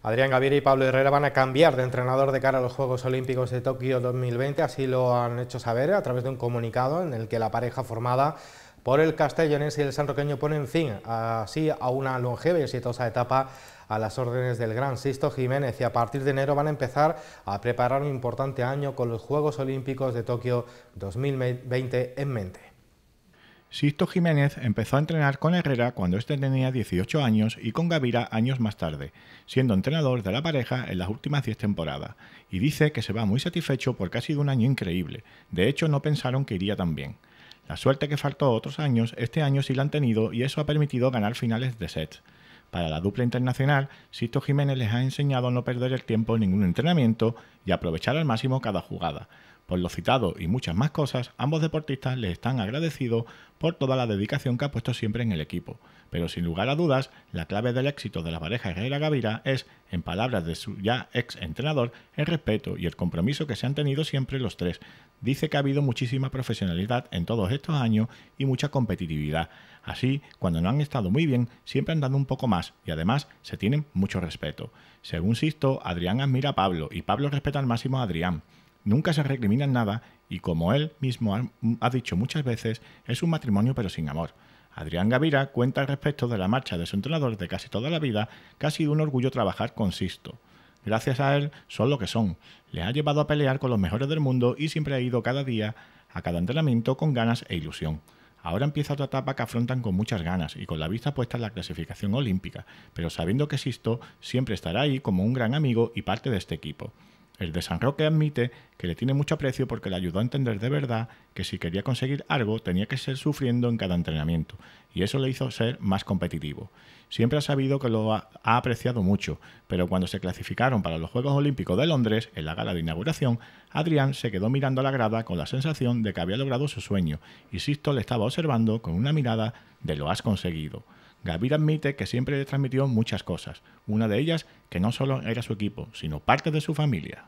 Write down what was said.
Adrián Gaviria y Pablo Herrera van a cambiar de entrenador de cara a los Juegos Olímpicos de Tokio 2020, así lo han hecho saber a través de un comunicado en el que la pareja formada por el castellonés y el Roqueño ponen fin así a una longeva y exitosa etapa a las órdenes del gran Sisto Jiménez y a partir de enero van a empezar a preparar un importante año con los Juegos Olímpicos de Tokio 2020 en mente. Sisto Jiménez empezó a entrenar con Herrera cuando este tenía 18 años y con Gavira años más tarde, siendo entrenador de la pareja en las últimas 10 temporadas, y dice que se va muy satisfecho porque ha sido un año increíble, de hecho no pensaron que iría tan bien. La suerte que faltó otros años, este año sí la han tenido y eso ha permitido ganar finales de sets. Para la dupla internacional, Sisto Jiménez les ha enseñado a no perder el tiempo en ningún entrenamiento y aprovechar al máximo cada jugada, por lo citado y muchas más cosas, ambos deportistas les están agradecidos por toda la dedicación que ha puesto siempre en el equipo. Pero sin lugar a dudas, la clave del éxito de la pareja Herrera Gavira es, en palabras de su ya ex entrenador, el respeto y el compromiso que se han tenido siempre los tres. Dice que ha habido muchísima profesionalidad en todos estos años y mucha competitividad. Así, cuando no han estado muy bien, siempre han dado un poco más y además se tienen mucho respeto. Según Sisto, Adrián admira a Pablo y Pablo respeta al máximo a Adrián nunca se en nada y como él mismo ha, dicho muchas veces, es un matrimonio pero sin amor. Adrián Gavira cuenta al respecto de la marcha de su entrenador de casi toda la vida casi un orgullo trabajar con Sisto. Gracias a él son lo que son. Le ha llevado a pelear con los mejores del mundo y siempre ha ido cada día a cada entrenamiento con ganas e ilusión. Ahora empieza otra etapa que afrontan con muchas ganas y con la vista puesta en la clasificación olímpica, pero sabiendo que Sisto siempre estará ahí como un gran amigo y parte de este equipo. El de San Roque admite que le tiene mucho aprecio porque le ayudó a entender de verdad que si quería conseguir algo tenía que ser sufriendo en cada entrenamiento, y eso le hizo ser más competitivo. Siempre ha sabido que lo ha, apreciado mucho, pero cuando se clasificaron para los Juegos Olímpicos de Londres, en la gala de inauguración, Adrián se quedó mirando a la grada con la sensación de que había logrado su sueño, y Sisto le estaba observando con una mirada de lo has conseguido. Gavir admite que siempre le transmitió muchas cosas, una de ellas que no solo era su equipo, sino parte de su familia.